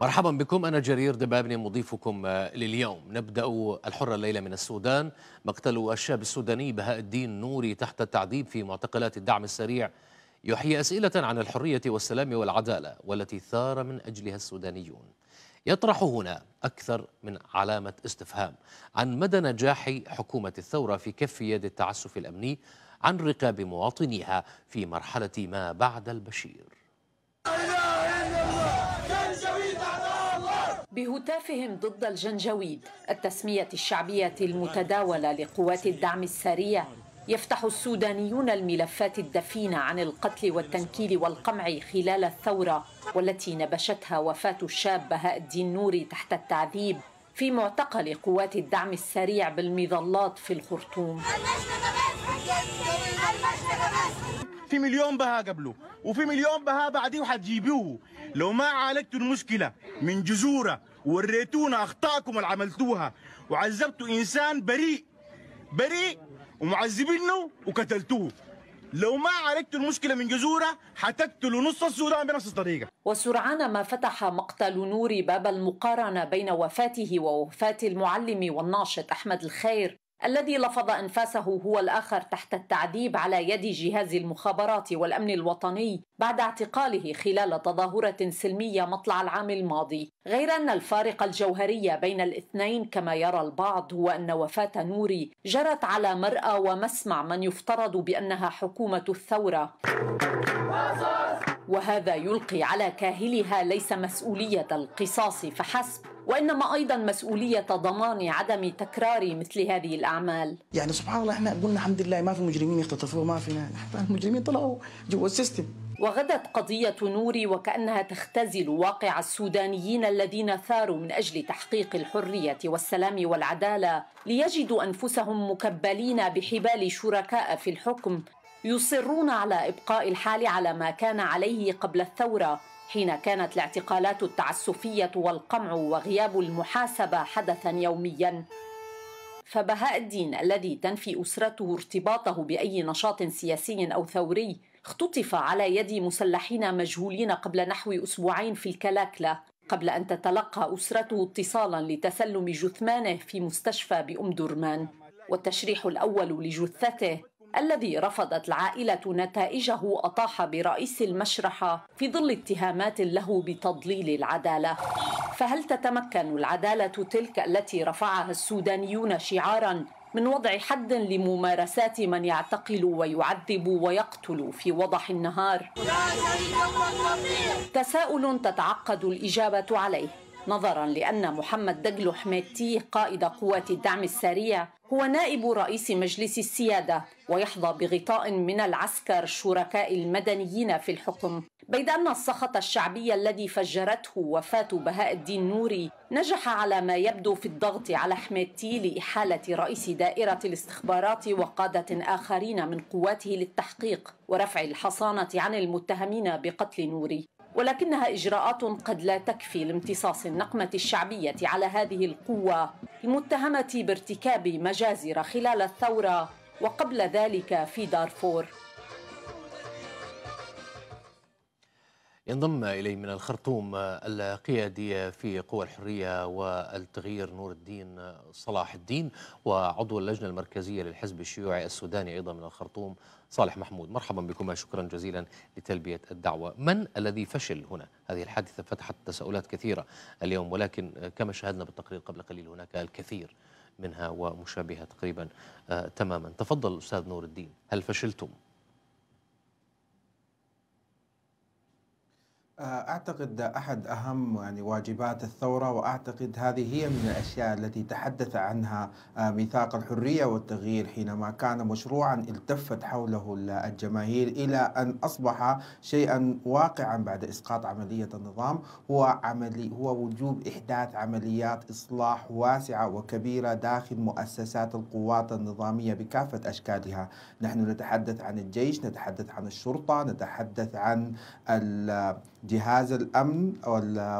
مرحبا بكم أنا جرير دبابني مضيفكم آه، لليوم نبدأ الحرة الليلة من السودان مقتل الشاب السوداني بهاء الدين نوري تحت التعذيب في معتقلات الدعم السريع يحيي أسئلة عن الحرية والسلام والعدالة والتي ثار من أجلها السودانيون يطرح هنا أكثر من علامة استفهام عن مدى نجاح حكومة الثورة في كف يد التعسف الأمني عن رقاب مواطنيها في مرحلة ما بعد البشير بهتافهم ضد الجنجويد التسمية الشعبية المتداولة لقوات الدعم السريع يفتح السودانيون الملفات الدفينة عن القتل والتنكيل والقمع خلال الثورة والتي نبشتها وفاة الشاب بهاء الدين نوري تحت التعذيب في معتقل قوات الدعم السريع بالمظلات في الخرطوم في مليون بها قبله وفي مليون بها بعديه وحتجيبوه لو ما عالجتوا المشكله من جذورها وريتونا اخطائكم اللي عملتوها وعذبتوا انسان بريء بريء ومعذبينه وقتلتوه لو ما عالجتوا المشكله من جذورها حتقتلوا نص السودان بنفس الطريقه وسرعان ما فتح مقتل نوري باب المقارنه بين وفاته ووفاه المعلم والناشط احمد الخير الذي لفظ انفاسه هو الاخر تحت التعذيب على يد جهاز المخابرات والامن الوطني بعد اعتقاله خلال تظاهره سلميه مطلع العام الماضي غير ان الفارق الجوهري بين الاثنين كما يرى البعض هو ان وفاه نوري جرت على مرأى ومسمع من يفترض بانها حكومه الثوره وهذا يلقي على كاهلها ليس مسؤوليه القصاص فحسب وإنما أيضا مسؤولية ضمان عدم تكرار مثل هذه الأعمال يعني سبحان الله احنا قلنا الحمد لله ما في مجرمين اختطفوا ما فينا المجرمين طلعوا جوا السيستم وغدت قضية نوري وكأنها تختزل واقع السودانيين الذين ثاروا من أجل تحقيق الحرية والسلام والعدالة ليجدوا أنفسهم مكبلين بحبال شركاء في الحكم يصرون على إبقاء الحال على ما كان عليه قبل الثورة حين كانت الاعتقالات التعسفيه والقمع وغياب المحاسبه حدثا يوميا فبهاء الدين الذي تنفي اسرته ارتباطه باي نشاط سياسي او ثوري اختطف على يد مسلحين مجهولين قبل نحو اسبوعين في الكلاكله قبل ان تتلقى اسرته اتصالا لتسلم جثمانه في مستشفى بام درمان والتشريح الاول لجثته الذي رفضت العائلة نتائجه أطاح برئيس المشرحة في ظل اتهامات له بتضليل العدالة فهل تتمكن العدالة تلك التي رفعها السودانيون شعارا من وضع حد لممارسات من يعتقل ويعذب ويقتل في وضح النهار تساؤل تتعقد الإجابة عليه نظرا لأن محمد دجلو حماتي قائد قوات الدعم السريع هو نائب رئيس مجلس السيادة ويحظى بغطاء من العسكر شركاء المدنيين في الحكم بيد أن السخط الشعبي الذي فجرته وفاة بهاء الدين نوري نجح على ما يبدو في الضغط على حماتي لإحالة رئيس دائرة الاستخبارات وقادة آخرين من قواته للتحقيق ورفع الحصانة عن المتهمين بقتل نوري ولكنها إجراءات قد لا تكفي لامتصاص النقمة الشعبية على هذه القوة المتهمة بارتكاب مجازر خلال الثورة وقبل ذلك في دارفور ينضم إلي من الخرطوم القيادي في قوى الحرية والتغيير نور الدين صلاح الدين وعضو اللجنة المركزية للحزب الشيوعي السوداني أيضا من الخرطوم صالح محمود مرحبا بكما شكرا جزيلا لتلبية الدعوة من الذي فشل هنا؟ هذه الحادثة فتحت تساؤلات كثيرة اليوم ولكن كما شاهدنا بالتقرير قبل قليل هناك الكثير منها ومشابهة تقريبا آه، تماما تفضل أستاذ نور الدين هل فشلتم؟ آه، أعتقد أحد أهم يعني واجبات الثورة وأعتقد هذه هي من الأشياء التي تحدث عنها آه، ميثاق الحرية والتغيير حينما كان مشروعا التفت حوله الجماهير إلى أن أصبح شيئا واقعا بعد إسقاط عملية النظام هو عملي هو وجوب إحداث عمليات إصلاح واسعة وكبيرة داخل مؤسسات القوات النظامية بكافة أشكالها نحن نتحدث عن الجيش نتحدث عن الشرطة نتحدث عن جهاز الامن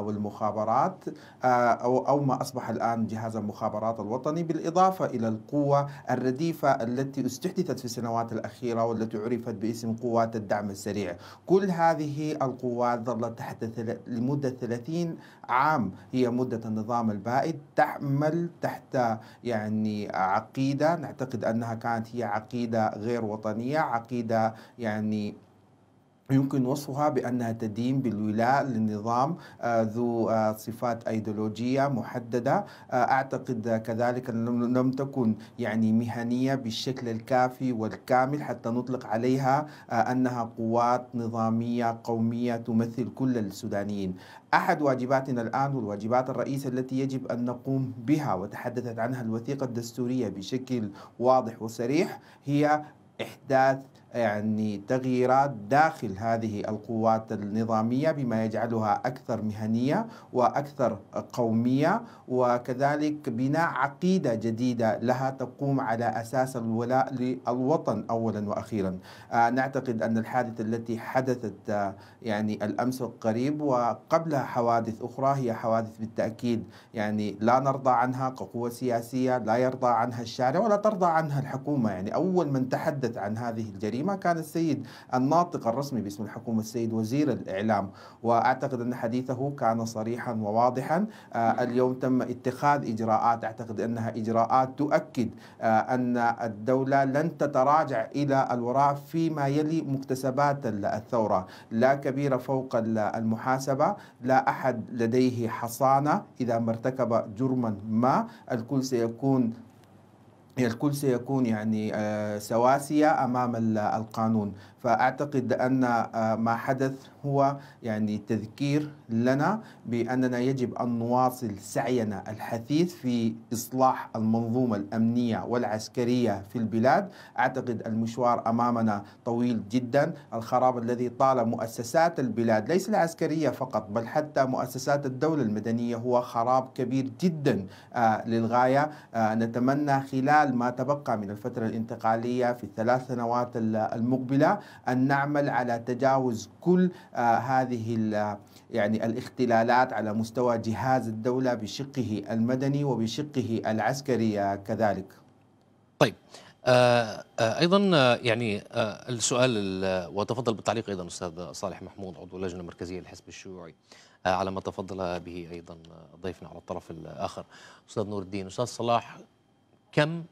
والمخابرات آه، او او ما اصبح الان جهاز المخابرات الوطني بالاضافه الى القوه الرديفه التي استحدثت في السنوات الاخيره والتي عرفت باسم قوات الدعم السريع، كل هذه القوات ظلت تحت لمده 30 عام هي مده النظام البائد تعمل تحت يعني عقيده نعتقد انها كانت هي عقيده غير وطنيه، عقيده يعني يمكن وصفها بأنها تدين بالولاء للنظام آه، ذو آه، صفات أيديولوجية محددة آه، أعتقد كذلك لم تكن يعني مهنية بالشكل الكافي والكامل حتى نطلق عليها أنها قوات نظامية قومية تمثل كل السودانيين أحد واجباتنا الآن والواجبات الرئيسة التي يجب أن نقوم بها وتحدثت عنها الوثيقة الدستورية بشكل واضح وصريح هي إحداث يعني تغييرات داخل هذه القوات النظامية بما يجعلها أكثر مهنية وأكثر قومية وكذلك بناء عقيدة جديدة لها تقوم على أساس الولاء للوطن أولا وأخيرا آه، نعتقد أن الحادثة التي حدثت آه، يعني الأمس القريب وقبلها حوادث أخرى هي حوادث بالتأكيد يعني لا نرضى عنها كقوة سياسية لا يرضى عنها الشارع ولا ترضى عنها الحكومة يعني أول من تحدث عن هذه الجريمة القديمه كان السيد الناطق الرسمي باسم الحكومة السيد وزير الإعلام وأعتقد أن حديثه كان صريحا وواضحا آه، اليوم تم اتخاذ إجراءات أعتقد أنها إجراءات تؤكد آه، أن الدولة لن تتراجع إلى الوراء فيما يلي مكتسبات الثورة لا كبيرة فوق المحاسبة لا أحد لديه حصانة إذا ما ارتكب جرما ما الكل سيكون الكل سيكون يعني آه، سواسية أمام القانون فأعتقد أن آه، ما حدث هو يعني تذكير لنا بأننا يجب أن نواصل سعينا الحثيث في إصلاح المنظومة الأمنية والعسكرية في البلاد أعتقد المشوار أمامنا طويل جدا الخراب الذي طال مؤسسات البلاد ليس العسكرية فقط بل حتى مؤسسات الدولة المدنية هو خراب كبير جدا آه، للغاية آه، نتمنى خلال ما تبقى من الفترة الانتقالية في الثلاث سنوات المقبلة ان نعمل على تجاوز كل آه، هذه آه، يعني الاختلالات على مستوى جهاز الدوله بشقه المدني وبشقه العسكري آه، كذلك. طيب ايضا يعني السؤال وتفضل بالتعليق ايضا استاذ صالح محمود عضو اللجنه المركزيه للحزب الشيوعي على ما تفضل به ايضا ضيفنا على الطرف الاخر استاذ نور الدين استاذ صلاح كم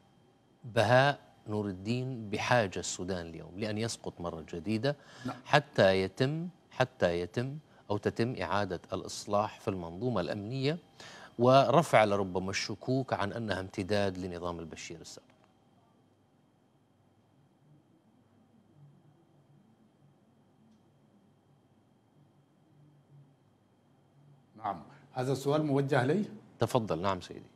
بهاء نور الدين بحاجة السودان اليوم لأن يسقط مرة جديدة نعم. حتى يتم حتى يتم أو تتم إعادة الإصلاح في المنظومة الأمنية ورفع لربما الشكوك عن أنها امتداد لنظام البشير السابق نعم هذا السؤال موجه لي تفضل نعم سيدي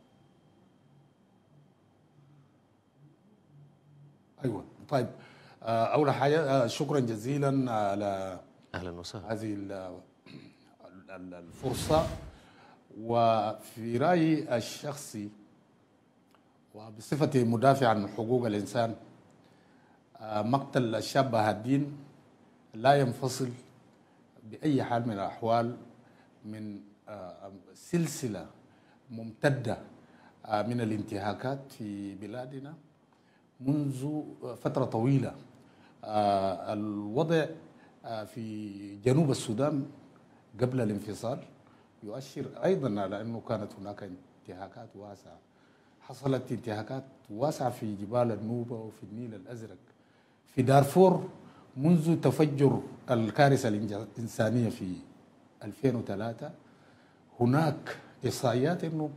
ايوه طيب آه، اول حاجه آه، شكرا جزيلا آه، على اهلا وسهلا هذه الفرصه وفي رايي الشخصي وبصفتي مدافع عن حقوق الانسان مقتل الشاب هادين لا ينفصل باي حال من الاحوال من سلسله ممتده من الانتهاكات في بلادنا منذ فترة طويلة آه، الوضع آه، في جنوب السودان قبل الانفصال يؤشر أيضا على أنه كانت هناك انتهاكات واسعة حصلت انتهاكات واسعة في جبال النوبة وفي النيل الأزرق في دارفور منذ تفجر الكارثة الإنسانية في 2003 هناك إحصائيات أنه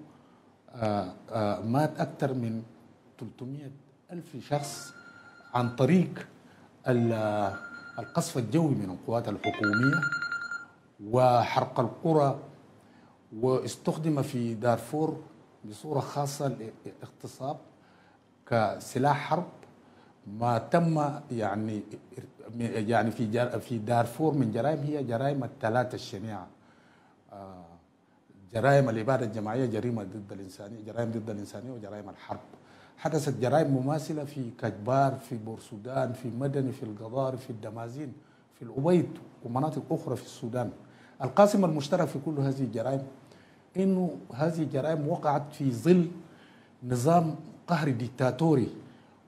آه، مات أكثر من 300 ألف شخص عن طريق القصف الجوي من القوات الحكومية وحرق القرى واستخدم في دارفور بصورة خاصة لاغتصاب كسلاح حرب ما تم يعني يعني في في دارفور من جرائم هي جرائم الثلاثة الشنيعة آه، جرائم الإبادة الجماعية جريمة ضد الإنسانية جرائم ضد الإنسانية وجرائم الحرب حدثت جرائم مماثلة في كجبار في بورسودان في مدني في القضار في الدمازين في الأبيض ومناطق أخرى في السودان القاسم المشترك في كل هذه الجرائم انه هذه الجرائم وقعت في ظل نظام قهري ديكتاتوري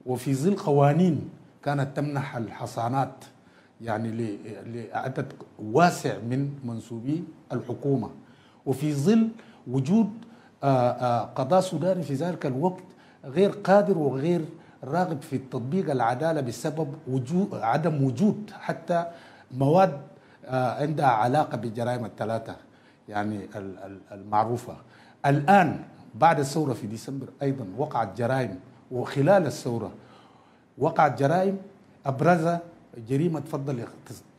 وفي ظل قوانين كانت تمنح الحصانات يعني لعدد واسع من منسوبي الحكومه وفي ظل وجود قضاء سوداني في ذلك الوقت غير قادر وغير راغب في تطبيق العداله بسبب وجود عدم وجود حتى مواد آه، عندها علاقه بالجرائم الثلاثه يعني المعروفه الان بعد الثوره في ديسمبر ايضا وقعت جرائم وخلال الثوره وقعت جرائم ابرزها جريمه فض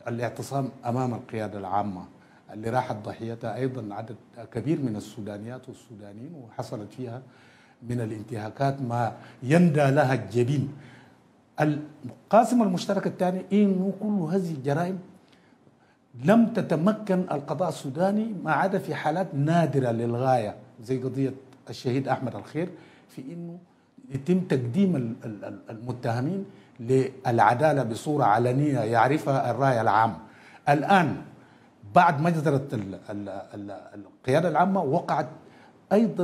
الاعتصام امام القياده العامه اللي راحت ضحيتها ايضا عدد كبير من السودانيات والسودانيين وحصلت فيها من الانتهاكات ما يندى لها الجبين القاسم المشترك الثاني انه كل هذه الجرائم لم تتمكن القضاء السوداني ما عدا في حالات نادره للغايه زي قضيه الشهيد احمد الخير في انه يتم تقديم المتهمين للعداله بصوره علنيه يعرفها الراي العام. الان بعد مجزره القياده العامه وقعت ايضا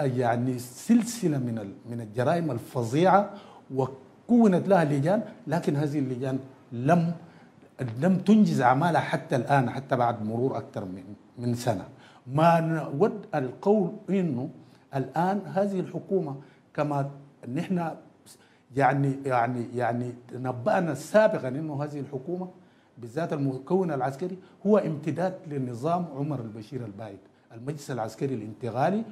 يعني سلسله من من الجرائم الفظيعه وكونت لها لجان لكن هذه اللجان لم لم تنجز اعمالها حتى الان حتى بعد مرور اكثر من من سنه ما نود القول انه الان هذه الحكومه كما نحن يعني يعني يعني نبأنا سابقا انه هذه الحكومه بالذات المكون العسكري هو امتداد لنظام عمر البشير البائد المجلس العسكري الانتقالي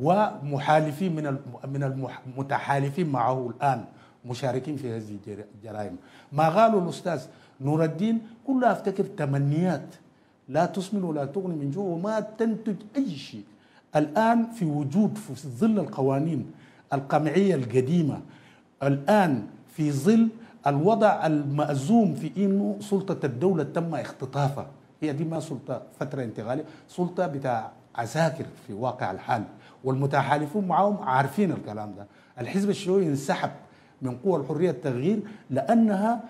ومحالفين من من المتحالفين معه الان مشاركين في هذه الجرائم ما قاله الاستاذ نور الدين كلها افتكر تمنيات لا تسمن ولا تغني من جوع وما تنتج اي شيء الان في وجود في ظل القوانين القمعيه القديمه الان في ظل الوضع المأزوم في انه سلطه الدوله تم اختطافها هي دي ما سلطه فتره انتقاليه سلطه بتاع عساكر في واقع الحال والمتحالفون معهم عارفين الكلام ده الحزب الشيوعي انسحب من قوى الحرية التغيير لأنها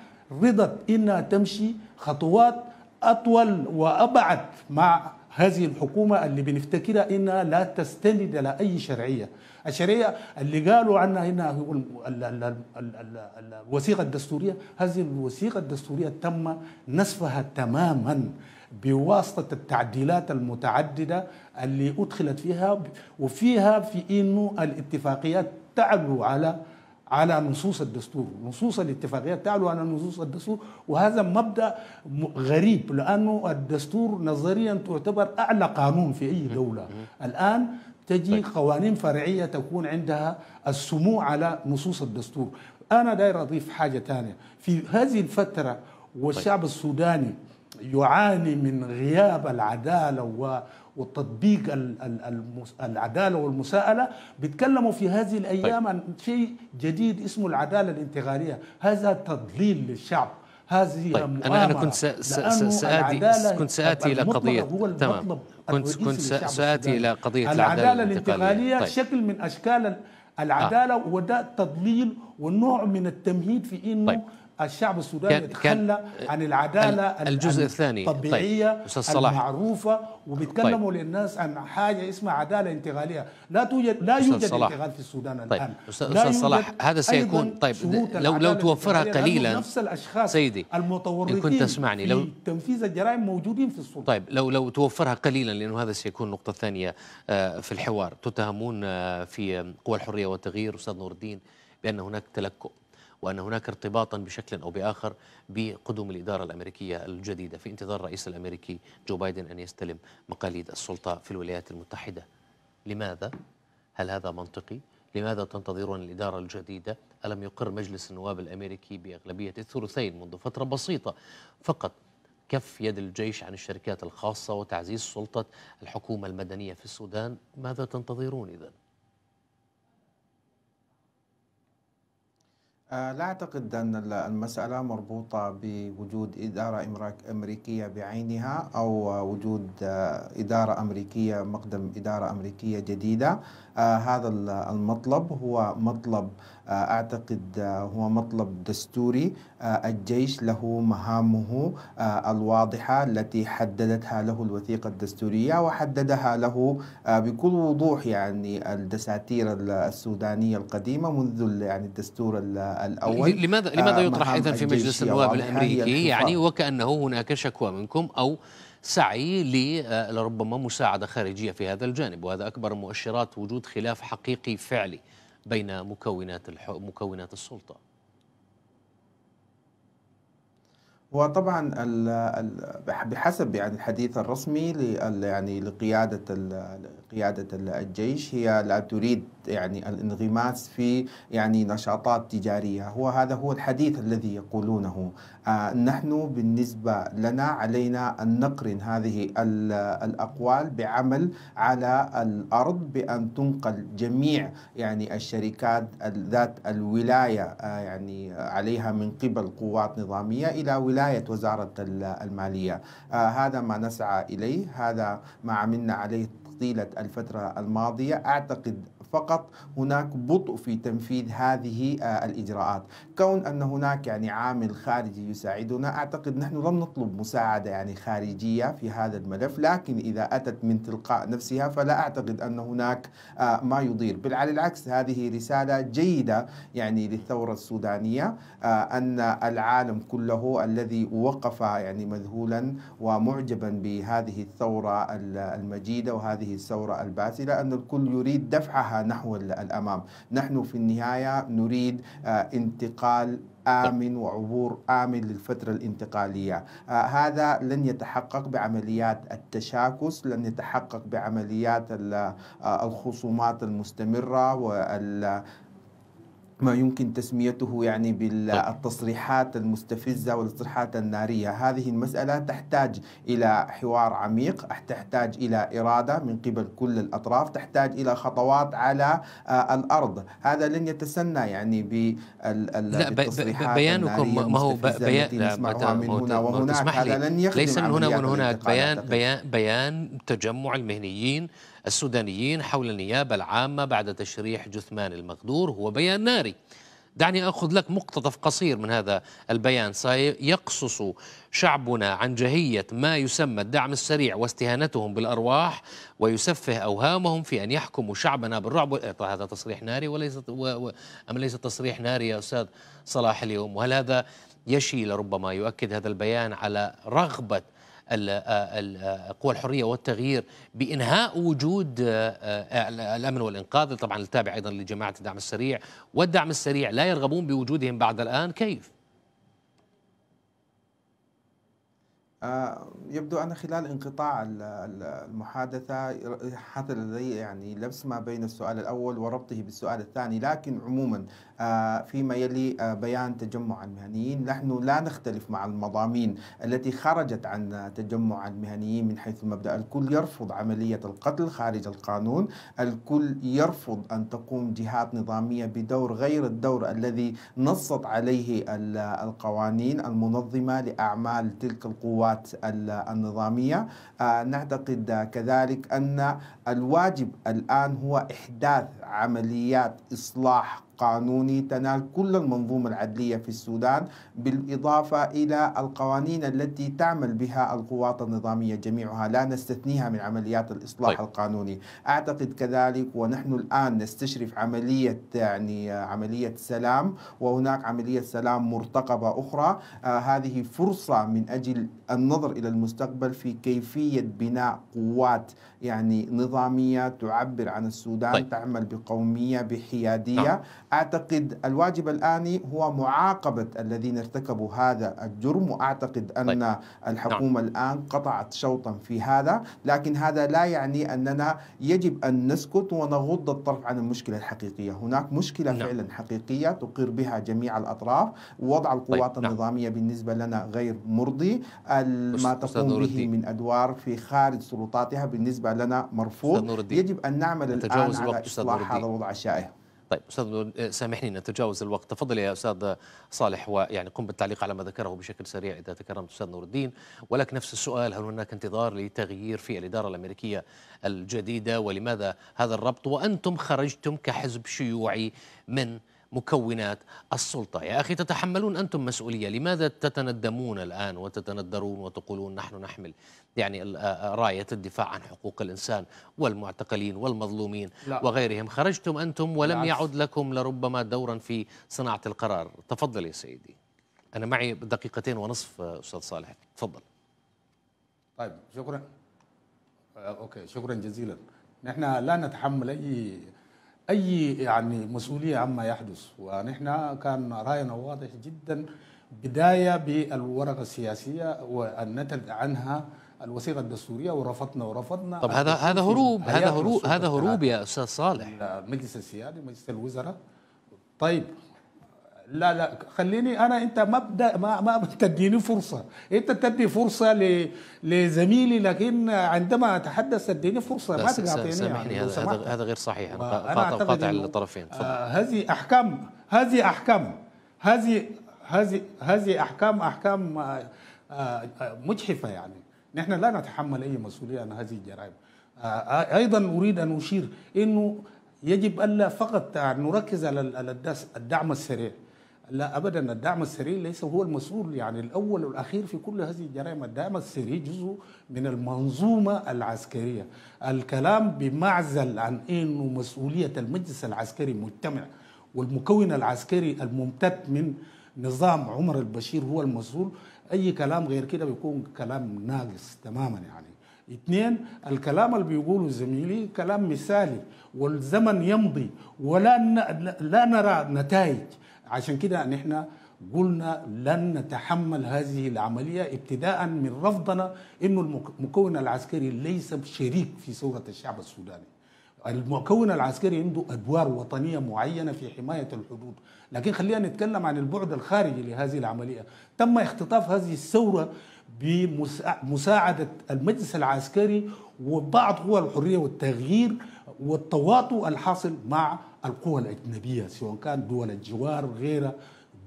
رضت إنها تمشي خطوات أطول وأبعد مع هذه الحكومة اللي بنفتكرها إنها لا تستند إلى أي شرعية الشرعية اللي قالوا عنها إنها الوثيقة الدستورية هذه الوثيقة الدستورية تم نسفها تماما بواسطة التعديلات المتعددة اللي أدخلت فيها وفيها في إنه الاتفاقيات تعلو على على نصوص الدستور نصوص الاتفاقيات تعلو على نصوص الدستور وهذا مبدأ غريب لأنه الدستور نظريا تعتبر أعلى قانون في أي دولة الآن تجي طيب. قوانين فرعية تكون عندها السمو على نصوص الدستور أنا داير أضيف حاجة ثانية في هذه الفترة والشعب طيب. السوداني يعاني من غياب العدالة وتطبيق العدالة والمساءلة بيتكلموا في هذه الأيام طيب. عن شيء جديد اسمه العدالة الانتقالية هذا تضليل للشعب هذه طيب. أنا أنا كنت سآتي كنت سآتي إلى قضية تمام كنت كنت سآتي إلى قضية العدالة, العدالة الانتقالية طيب. شكل من أشكال العدالة آه. وده تضليل ونوع من التمهيد في إنه طيب. الشعب السوداني يتخلى عن العداله الجزء الثاني طيب، الطبيعيه طيب. المعروفه وبيتكلموا طيب. للناس عن حاجه اسمها عداله انتقاليه لا توجد لا يوجد صلاح. انتقال في السودان طيب، الان طيب. استاذ صلاح هذا سيكون طيب لو لو توفرها قليلا نفس الاشخاص سيدي المتورطين إن كنت تسمعني لو تنفيذ الجرائم موجودين في السلطه طيب لو لو توفرها قليلا لانه هذا سيكون نقطه ثانيه آه، في الحوار تتهمون آه، في قوى الحريه والتغيير استاذ نور الدين بان هناك تلكؤ وأن هناك ارتباطا بشكل أو بآخر بقدوم الإدارة الأمريكية الجديدة في انتظار الرئيس الأمريكي جو بايدن أن يستلم مقاليد السلطة في الولايات المتحدة لماذا؟ هل هذا منطقي؟ لماذا تنتظرون الإدارة الجديدة؟ ألم يقر مجلس النواب الأمريكي بأغلبية الثلثين منذ فترة بسيطة فقط كف يد الجيش عن الشركات الخاصة وتعزيز سلطة الحكومة المدنية في السودان ماذا تنتظرون إذن؟ آه، لا أعتقد أن المسألة مربوطة بوجود إدارة أمريكية بعينها أو وجود آه، إدارة أمريكية مقدم إدارة أمريكية جديدة آه، هذا المطلب هو مطلب آه، أعتقد آه، هو مطلب دستوري آه، الجيش له مهامه الواضحة التي حددتها له الوثيقة الدستورية وحددها له بكل وضوح يعني الدساتير السودانية القديمة منذ يعني الدستور الأول لماذا لماذا يطرح إذا في مجلس النواب الأمريكي يعني وكأنه هناك شكوى منكم أو سعي لربما مساعدة خارجية في هذا الجانب وهذا أكبر مؤشرات وجود خلاف حقيقي فعلي بين مكونات مكونات السلطه وطبعا بحسب يعني الحديث الرسمي يعني لقياده قياده الجيش هي لا تريد يعني الانغماس في يعني نشاطات تجارية هو هذا هو الحديث الذي يقولونه آه، نحن بالنسبة لنا علينا أن نقرن هذه الأقوال بعمل على الأرض بأن تنقل جميع يعني الشركات ذات الولاية آه، يعني عليها من قبل قوات نظامية إلى ولاية وزارة المالية آه، هذا ما نسعى إليه هذا ما عملنا عليه طيلة الفترة الماضية أعتقد فقط هناك بطء في تنفيذ هذه آه، الإجراءات كون أن هناك يعني عامل خارجي يساعدنا أعتقد نحن لم نطلب مساعدة يعني خارجية في هذا الملف لكن إذا أتت من تلقاء نفسها فلا أعتقد أن هناك آه، ما يضير بل على العكس هذه رسالة جيدة يعني للثورة السودانية آه، أن العالم كله الذي وقف يعني مذهولا ومعجبا بهذه الثورة المجيدة وهذه الثورة الباسلة أن الكل يريد دفعها نحو الأمام نحن في النهاية نريد آه، انتقال آمن وعبور آمن للفترة الانتقالية آه هذا لن يتحقق بعمليات التشاكس لن يتحقق بعمليات آه، الخصومات المستمرة وال ما يمكن تسميته يعني بالتصريحات المستفزة والتصريحات النارية هذه المسألة تحتاج إلى حوار عميق تحتاج إلى إرادة من قبل كل الأطراف تحتاج إلى خطوات على آه، الأرض هذا لن يتسنى يعني بالتصريحات لا بيانكم ما هو بيان من هنا وهناك هذا لن يخدم ليس من هنا ومن هناك بيان بيان بيان تجمع المهنيين السودانيين حول النيابة العامة بعد تشريح جثمان المغدور هو بيان ناري دعني أخذ لك مقتطف قصير من هذا البيان سيقصص شعبنا عن جهية ما يسمى الدعم السريع واستهانتهم بالأرواح ويسفه أوهامهم في أن يحكموا شعبنا بالرعب هذا تصريح ناري وليس و... أم ليس تصريح ناري يا أستاذ صلاح اليوم وهل هذا يشي لربما يؤكد هذا البيان على رغبة القوى الحريه والتغيير بانهاء وجود الامن والانقاذ طبعا التابع ايضا لجماعه الدعم السريع والدعم السريع لا يرغبون بوجودهم بعد الان كيف؟ يبدو أن خلال انقطاع المحادثة حصل لدي يعني لبس ما بين السؤال الأول وربطه بالسؤال الثاني لكن عموما آه، فيما يلي آه، بيان تجمع المهنيين نحن لا نختلف مع المضامين التي خرجت عن تجمع المهنيين من حيث المبدأ الكل يرفض عملية القتل خارج القانون الكل يرفض أن تقوم جهات نظامية بدور غير الدور الذي نصت عليه القوانين المنظمة لأعمال تلك القوات النظامية آه، نعتقد كذلك أن الواجب الآن هو إحداث عمليات إصلاح قانوني تنال كل المنظومة العدلية في السودان بالإضافة إلى القوانين التي تعمل بها القوات النظامية جميعها لا نستثنيها من عمليات الإصلاح طيب. القانوني أعتقد كذلك ونحن الآن نستشرف عملية يعني عملية سلام وهناك عملية سلام مرتقبة أخرى آه هذه فرصة من أجل النظر إلى المستقبل في كيفية بناء قوات يعني نظامية تعبر عن السودان طيب. تعمل بقومية بحيادية نعم. أعتقد الواجب الآن هو معاقبة الذين ارتكبوا هذا الجرم وأعتقد أن طيب. الحكومة نعم. الآن قطعت شوطا في هذا لكن هذا لا يعني أننا يجب أن نسكت ونغض الطرف عن المشكلة الحقيقية هناك مشكلة نعم. فعلا حقيقية تقر بها جميع الأطراف وضع القوات طيب. نعم. النظامية بالنسبة لنا غير مرضي ما تقوم به من أدوار في خارج سلطاتها بالنسبة لنا مرفوض يجب أن نعمل الآن على إصلاح هذا الوضع الشائع طيب استاذ آه، سامحني نتجاوز الوقت تفضل يا استاذ صالح ويعني قم بالتعليق على ما ذكره بشكل سريع اذا تكرمت استاذ نور الدين ولك نفس السؤال هل هناك انتظار لتغيير في الاداره الامريكيه الجديده ولماذا هذا الربط وانتم خرجتم كحزب شيوعي من مكونات السلطة يا أخي تتحملون أنتم مسؤولية لماذا تتندمون الآن وتتندرون وتقولون نحن نحمل يعني راية الدفاع عن حقوق الإنسان والمعتقلين والمظلومين لا. وغيرهم خرجتم أنتم ولم لا. يعد لكم لربما دورا في صناعة القرار تفضل يا سيدي أنا معي دقيقتين ونصف أستاذ صالح تفضل طيب شكرا آه، أوكي شكرا جزيلا نحن لا نتحمل أي اي يعني مسؤوليه عما يحدث ونحن كان راينا واضح جدا بدايه بالورقه السياسيه وان نتج عنها الوثيقه الدستوريه ورفضنا ورفضنا طب هذا هذا هروب هذا هروب هذا هروب يا استاذ صالح المجلس السيادي مجلس الوزراء طيب لا لا خليني انا انت مبدا ما ما بتديني فرصه انت تدي فرصه ل... لزميلي لكن عندما اتحدث تديني فرصه ما تقاطعني يعني، سامحني يعني هذا هذا غير صحيح انا, قاطع قاطع الطرفين آه هذه احكام هذه احكام هذه هذه هذه احكام احكام آه، آه، مجحفه يعني نحن لا نتحمل اي مسؤوليه عن هذه الجرائم آه، ايضا اريد ان اشير انه يجب الا فقط نركز على الدعم السريع لا ابدا الدعم السري ليس هو المسؤول يعني الاول والاخير في كل هذه الجرائم الدعم السري جزء من المنظومه العسكريه الكلام بمعزل عن انه مسؤوليه المجلس العسكري مجتمع والمكون العسكري الممتد من نظام عمر البشير هو المسؤول اي كلام غير كده بيكون كلام ناقص تماما يعني اثنين الكلام اللي بيقوله زميلي كلام مثالي والزمن يمضي ولا لا نرى نتائج عشان كده نحن قلنا لن نتحمل هذه العملية ابتداء من رفضنا أن المكون العسكري ليس شريك في ثورة الشعب السوداني المكون العسكري عنده أدوار وطنية معينة في حماية الحدود لكن خلينا نتكلم عن البعد الخارجي لهذه العملية تم اختطاف هذه الثورة بمساعدة المجلس العسكري وبعض قوى الحرية والتغيير والتواطؤ الحاصل مع القوى الاجنبيه سواء كان دول الجوار وغيرها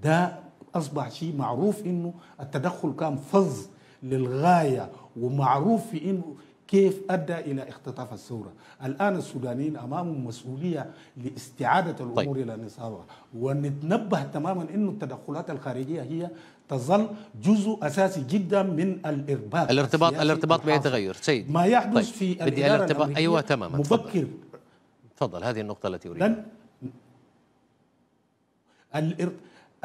ده اصبح شيء معروف انه التدخل كان فظ للغايه ومعروف في انه كيف ادى الى اختطاف الثوره الان السودانيين امامهم مسؤوليه لاستعاده طيب. الامور طيب. الى نصابها ونتنبه تماما انه التدخلات الخارجيه هي تظل جزء اساسي جدا من الارباك الارتباط الارتباط بيتغير سيد ما يحدث طيب. في بدي الارتباط ايوه تماما مبكر تفضل هذه النقطه التي اريدها الار...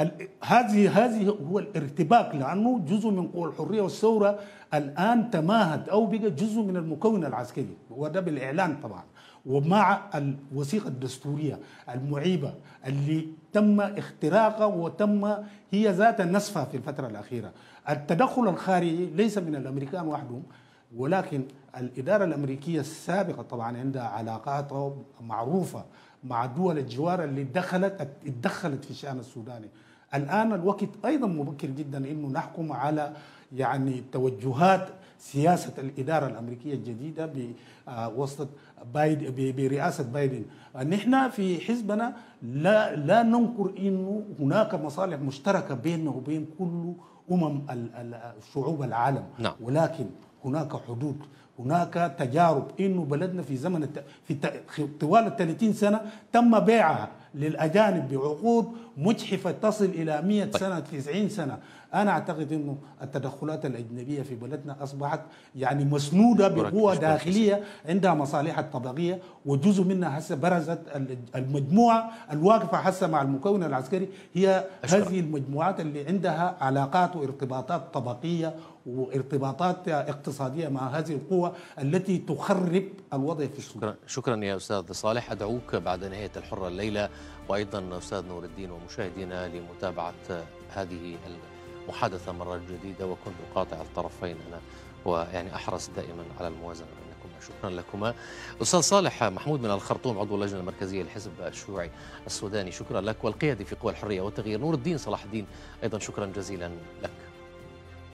ال... هذه هذه هو الارتباك لانه جزء من قوى الحريه والثوره الان تماهد او بقى جزء من المكون العسكري وده بالاعلان طبعا ومع الوثيقة الدستورية المعيبة اللي تم اختراقها وتم هي ذات نسفها في الفترة الأخيرة التدخل الخارجي ليس من الأمريكان وحدهم ولكن الإدارة الأمريكية السابقة طبعا عندها علاقات معروفة مع دول الجوار اللي دخلت اتدخلت في الشأن السوداني الآن الوقت أيضا مبكر جدا أنه نحكم على يعني توجهات سياسة الإدارة الأمريكية الجديدة بوسط آه، بايد برئاسة بايدن نحن في حزبنا لا لا ننكر إنه هناك مصالح مشتركة بيننا وبين كل أمم شعوب العالم لا. نعم. ولكن هناك حدود هناك تجارب انه بلدنا في زمن الت... في الت... طوال ال 30 سنه تم بيعها للاجانب بعقود مجحفه تصل الى 100 طيب. سنه 90 سنه انا اعتقد انه التدخلات الاجنبيه في بلدنا اصبحت يعني مسنوده بقوه داخليه عندها مصالح الطبقيه وجزء منها هسه برزت المجموعه الواقفه هسه مع المكون العسكري هي أشكرك. هذه المجموعات اللي عندها علاقات وارتباطات طبقيه وارتباطات اقتصاديه مع هذه القوى التي تخرب الوضع في السوق شكرا شكرا يا استاذ صالح ادعوك بعد نهايه الحره الليله وايضا استاذ نور الدين ومشاهدينا لمتابعه هذه محادثة مرة جديدة وكنت أقاطع الطرفين أنا ويعني أحرص دائما على الموازنة بينكما شكرا لكما أستاذ صالح محمود من الخرطوم عضو اللجنة المركزية للحزب الشيوعي السوداني شكرا لك والقيادي في قوى الحرية والتغيير نور الدين صلاح الدين أيضا شكرا جزيلا لك